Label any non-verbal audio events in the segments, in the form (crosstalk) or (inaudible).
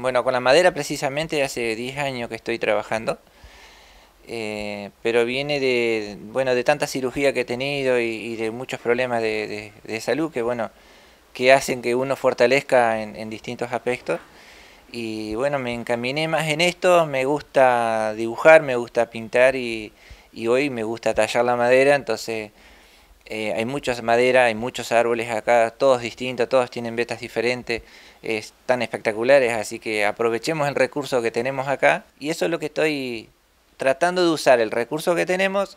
Bueno, con la madera precisamente hace 10 años que estoy trabajando. Eh, pero viene de, bueno, de tanta cirugía que he tenido y, de muchos problemas de, de, salud que, bueno, que hacen que uno fortalezca en, distintos aspectos. Y bueno, me encaminé más en esto, me gusta dibujar, me gusta pintar y, hoy me gusta tallar la madera, entonces eh, hay muchas maderas, hay muchos árboles acá, todos distintos, todos tienen vetas diferentes es, tan espectaculares, así que aprovechemos el recurso que tenemos acá y eso es lo que estoy tratando de usar, el recurso que tenemos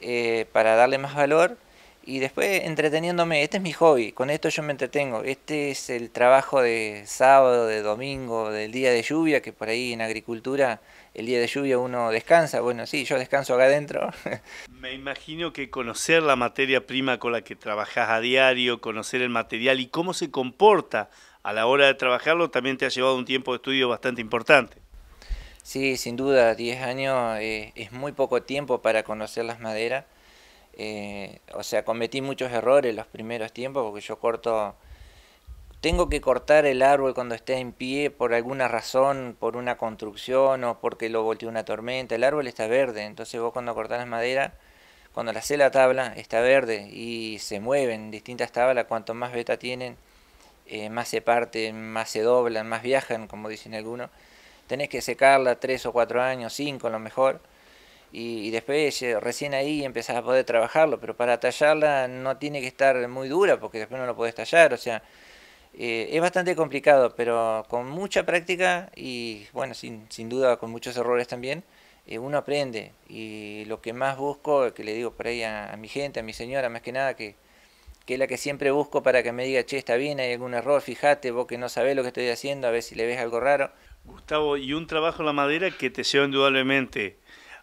eh, para darle más valor y después entreteniéndome, este es mi hobby, con esto yo me entretengo, este es el trabajo de sábado, de domingo, del día de lluvia, que por ahí en agricultura el día de lluvia uno descansa, bueno, sí, yo descanso acá adentro. (laughs) Me imagino que conocer la materia prima con la que trabajas a diario, conocer el material y cómo se comporta a la hora de trabajarlo también te ha llevado un tiempo de estudio bastante importante. Sí, sin duda, 10 años eh, es muy poco tiempo para conocer las maderas. Eh, o sea, cometí muchos errores los primeros tiempos porque yo corto... Tengo que cortar el árbol cuando esté en pie por alguna razón, por una construcción o porque lo volteó una tormenta. El árbol está verde, entonces vos cuando cortás las maderas cuando la sé la tabla está verde y se mueven distintas tablas, cuanto más beta tienen, eh, más se parten, más se doblan, más viajan, como dicen algunos. Tenés que secarla tres o cuatro años, cinco a lo mejor, y, después eh, recién ahí empezás a poder trabajarlo, pero para tallarla no tiene que estar muy dura porque después no lo podés tallar, o sea, eh, es bastante complicado, pero con mucha práctica y bueno, sin, duda con muchos errores también, uno aprende y lo que más busco, que le digo por ahí a mi gente, a mi señora más que nada, que, que es la que siempre busco para que me diga, che, está bien, hay algún error, fíjate, vos que no sabés lo que estoy haciendo, a ver si le ves algo raro. Gustavo, y un trabajo en la madera que te lleva indudablemente,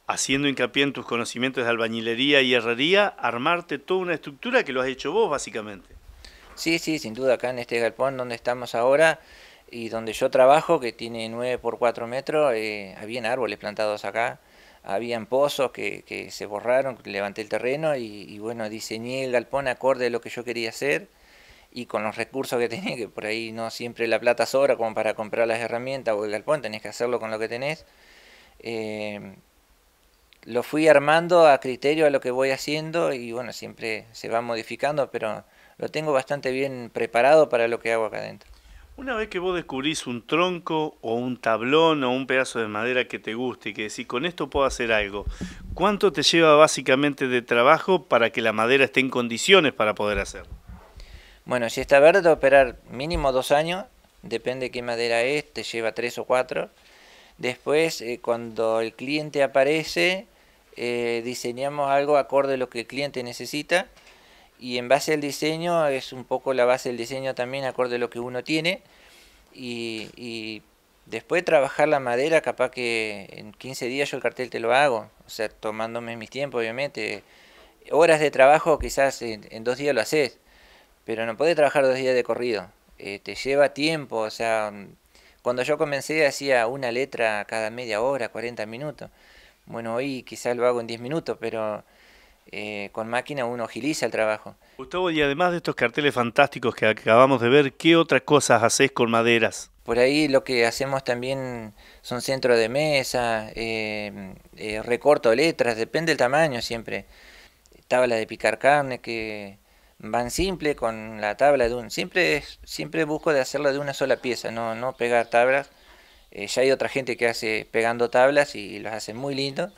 haciendo hincapié en tus conocimientos de albañilería y herrería, armarte toda una estructura que lo has hecho vos, básicamente. Sí, sí, sin duda, acá en este galpón donde estamos ahora y donde yo trabajo, que tiene 9 por 4 metros, eh, había árboles plantados acá habían pozos que, que, se borraron, levanté el terreno y, bueno, diseñé el galpón acorde a lo que yo quería hacer y con los recursos que (laughs) tenía, que por ahí no siempre la plata sobra como para comprar las herramientas o el galpón, tenés que hacerlo con lo que tenés. Eh, lo fui armando a criterio a lo que voy haciendo y bueno, siempre se va modificando, pero lo tengo bastante bien preparado para lo que hago acá adentro. Una vez que vos descubrís un tronco o un tablón o un pedazo de madera que te guste y que decís, con esto puedo hacer algo, ¿cuánto te lleva básicamente de trabajo para que la madera esté en condiciones para poder hacerlo? Bueno, si está verde, operar mínimo dos años, depende qué madera es, te lleva tres o cuatro. Después, eh, cuando el cliente aparece, eh, diseñamos algo acorde a lo que el cliente necesita y en base al diseño es un poco la base del diseño también acorde a lo que uno tiene y, después de trabajar la madera capaz que en 15 días yo el cartel te lo hago o sea tomándome mis tiempos obviamente horas de trabajo quizás en, dos días lo haces pero no puedes trabajar dos días de corrido eh, te lleva tiempo o sea cuando yo comencé hacía una letra cada media hora 40 minutos bueno hoy quizás lo hago en 10 minutos pero eh, con máquina uno agiliza el trabajo. Gustavo, y además de estos carteles fantásticos que acabamos de ver, ¿qué otras cosas haces con maderas? Por ahí lo que hacemos también son centros de mesa, eh, eh, recorto letras, depende del tamaño siempre. Tablas de picar carne que van simple con la tabla de un... Siempre, siempre busco de hacerlo de una sola pieza, no, pegar tablas. ya hay otra gente que hace pegando tablas y, los hacen hace muy lindos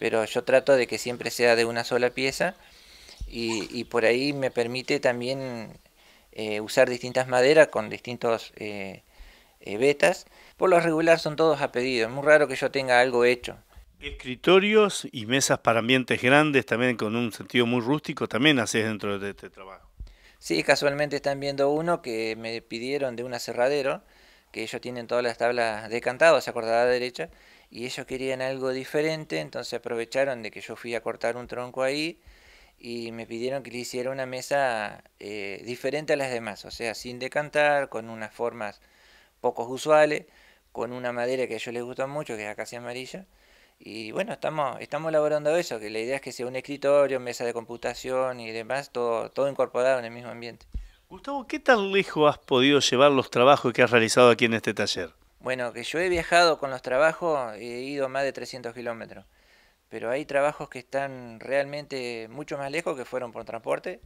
pero yo trato de que siempre sea de una sola pieza y, por ahí me permite también eh, usar distintas maderas con distintos eh, eh, vetas. Por lo regular son todos a pedido, es muy raro que yo tenga algo hecho. Escritorios y mesas para ambientes grandes, también con un sentido muy rústico, también haces dentro de este trabajo. Sí, casualmente están viendo uno que me pidieron de un aserradero, que ellos tienen todas las tablas decantadas, acordada a derecha, y ellos querían algo diferente, entonces aprovecharon de que yo fui a cortar un tronco ahí y me pidieron que le hiciera una mesa eh, diferente a las demás, o sea, sin decantar, con unas formas poco usuales, con una madera que a ellos les gusta mucho, que es acacia amarilla. Y bueno, estamos, estamos elaborando eso, que la idea es que sea un escritorio, mesa de computación y demás, todo, todo incorporado en el mismo ambiente. Gustavo, ¿qué tan lejos has podido llevar los trabajos que has realizado aquí en este taller? Bueno, que yo he viajado con los trabajos, he ido más de 300 kilómetros, pero hay trabajos que están realmente mucho más lejos que fueron por transporte.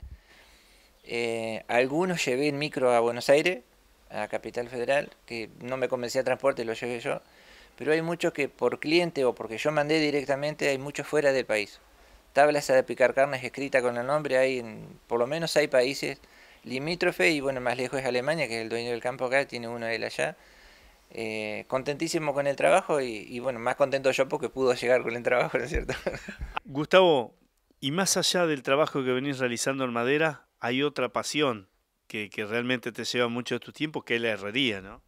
Eh, algunos llevé en micro a Buenos Aires, a Capital Federal, que no me convencía a transporte, lo llevé yo, pero hay muchos que por cliente o porque yo mandé directamente, hay muchos fuera del país. Tablas de picar carnes escritas con el nombre hay por lo menos hay países limítrofes y bueno, más lejos es Alemania, que es el dueño del campo acá, tiene uno él allá. Eh, contentísimo con el trabajo y, bueno, más contento yo porque pudo llegar con el trabajo, (laughs) ¿no es cierto? Gustavo, y más allá del trabajo que venís realizando en madera, hay otra pasión que, realmente te lleva mucho de tu tiempo, que es la herrería, ¿no?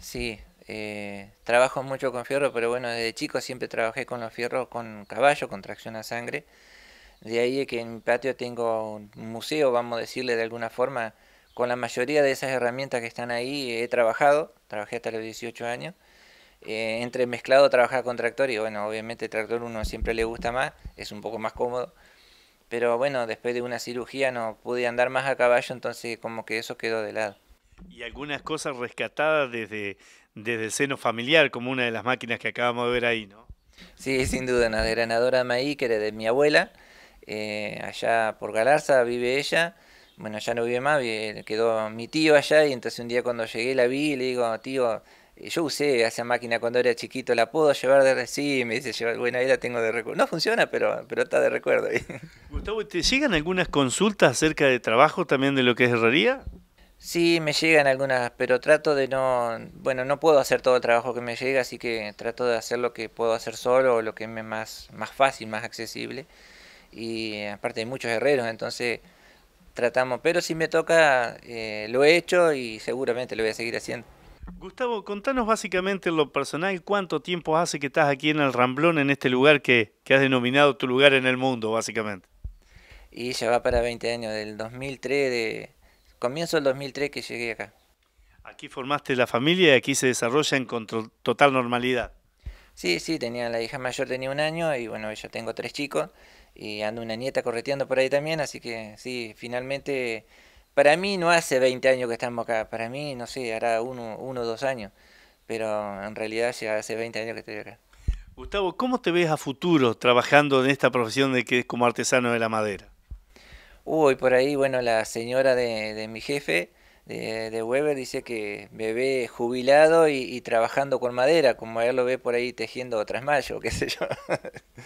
Sí, eh, trabajo mucho con fierro, pero bueno, desde chico siempre trabajé con los fierros, con caballo, con tracción a sangre. De ahí que en mi patio tengo un museo, vamos a decirle de alguna forma, con la mayoría de esas herramientas que están ahí eh, he trabajado, trabajé hasta los 18 años. Eh, entre mezclado trabajar con tractor y bueno, obviamente tractor uno siempre le gusta más, es un poco más cómodo. Pero bueno, después de una cirugía no pude andar más a caballo, entonces como que eso quedó de lado. Y algunas cosas rescatadas desde, desde el seno familiar, como una de las máquinas que acabamos de ver ahí, ¿no? Sí, sin duda, una desgranadora de maíz que era de mi abuela, eh, allá por Galarza vive ella bueno, ya no vive más, quedó mi tío allá y entonces un día cuando llegué la vi y le digo, tío, eh, yo usé esa máquina cuando era chiquito, ¿la puedo llevar de sí? me dice, bueno, ahí la tengo de recuerdo. No funciona, pero, pero está de recuerdo. (laughs) Gustavo, ¿te llegan algunas consultas acerca de trabajo también de lo que es herrería? Sí, me llegan algunas, pero trato de no, bueno, no puedo hacer todo el trabajo que me llega, así que trato de hacer lo que puedo hacer solo o lo que es más, más fácil, más accesible. Y aparte hay muchos herreros, entonces tratamos, pero si me toca, eh, lo he hecho y seguramente lo voy a seguir haciendo. Gustavo, contanos básicamente en lo personal cuánto tiempo hace que estás aquí en el Ramblón, en este lugar que, has denominado tu lugar en el mundo, básicamente. Y ya va para 20 años, del 2003, de comienzo del 2003 que llegué acá. Aquí formaste la familia y aquí se desarrolla en total normalidad. Sí, sí, tenía la hija mayor tenía un año y bueno, yo tengo tres chicos y ando una nieta correteando por ahí también, así que sí, finalmente, para mí no hace 20 años que estamos acá, para mí, no sé, hará uno, o dos años, pero en realidad ya hace 20 años que estoy acá. Gustavo, ¿cómo te ves a futuro trabajando en esta profesión de que es como artesano de la madera? Uy, por ahí, bueno, la señora de, de mi jefe, de, Weber, dice que me ve jubilado y, y, trabajando con madera, como él lo ve por ahí tejiendo trasmayo, qué sé yo. (laughs)